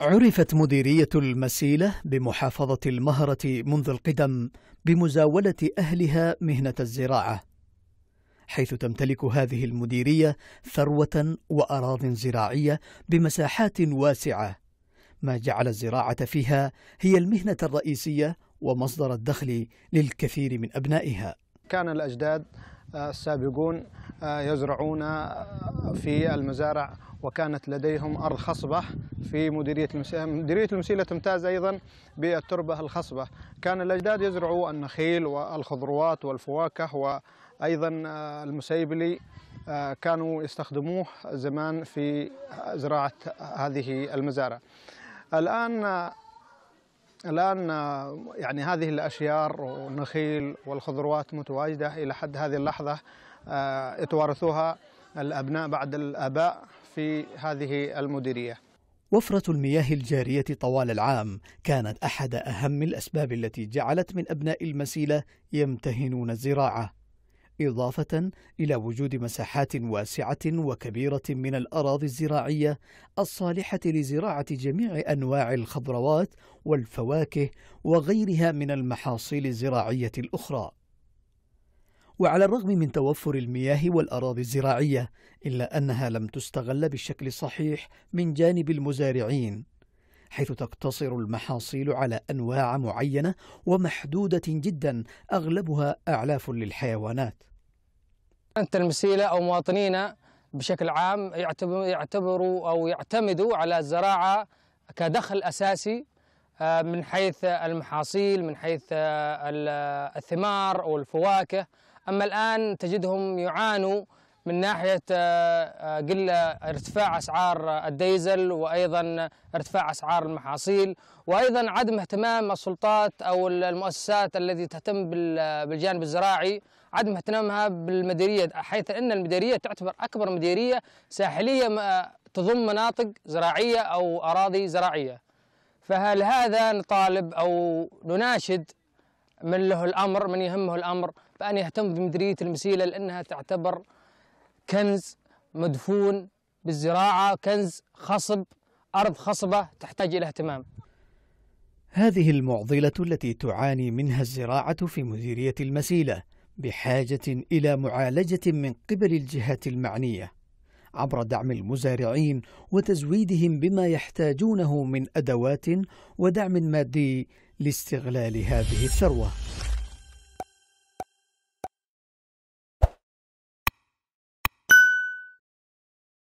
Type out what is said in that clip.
عرفت مديرية المسيلة بمحافظة المهرة منذ القدم بمزاولة أهلها مهنة الزراعة، حيث تمتلك هذه المديرية ثروة وأراضٍ زراعية بمساحات واسعة، ما جعل الزراعة فيها هي المهنة الرئيسية ومصدر الدخل للكثير من أبنائها. كان الأجداد السابقون آه، يزرعون في المزارع وكانت لديهم أرض خصبة في مديرية المسيلة مديرية المسيلة تمتاز أيضا بالتربة الخصبة كان الأجداد يزرعوا النخيل والخضروات والفواكه وأيضا المسيبلي آه، كانوا يستخدموه زمان في زراعة هذه المزارع الآن الآن يعني هذه الأشيار والنخيل والخضروات متواجدة إلى حد هذه اللحظة آه، يتوارثوها الأبناء بعد الآباء في هذه المديريه. وفرة المياه الجارية طوال العام كانت أحد أهم الأسباب التي جعلت من أبناء المسيلة يمتهنون الزراعة، إضافة إلى وجود مساحات واسعة وكبيرة من الأراضي الزراعية الصالحة لزراعة جميع أنواع الخضروات والفواكه وغيرها من المحاصيل الزراعية الأخرى. وعلى الرغم من توفر المياه والأراضي الزراعية إلا أنها لم تستغل بالشكل الصحيح من جانب المزارعين حيث تقتصر المحاصيل على أنواع معينة ومحدودة جدا أغلبها أعلاف للحيوانات أنت المسيلة أو مواطنينا بشكل عام يعتبروا أو يعتمدوا على الزراعة كدخل أساسي آه، من حيث المحاصيل من حيث آه، الثمار والفواكه أما الآن تجدهم يعانوا من ناحية آه، آه، قلة ارتفاع أسعار الديزل وأيضا ارتفاع أسعار المحاصيل وأيضا عدم اهتمام السلطات أو المؤسسات التي تهتم بالجانب الزراعي عدم اهتمامها بالمديرية حيث أن المديرية تعتبر أكبر مديرية ساحلية تضم مناطق زراعية أو أراضي زراعية فهل هذا نطالب أو نناشد من له الأمر من يهمه الأمر فأنا يهتم بمديرية المسيلة لأنها تعتبر كنز مدفون بالزراعة كنز خصب أرض خصبة تحتاج إلى اهتمام هذه المعضلة التي تعاني منها الزراعة في مديرية المسيلة بحاجة إلى معالجة من قبل الجهات المعنية عبر دعم المزارعين وتزويدهم بما يحتاجونه من أدوات ودعم مادي لاستغلال هذه الثروة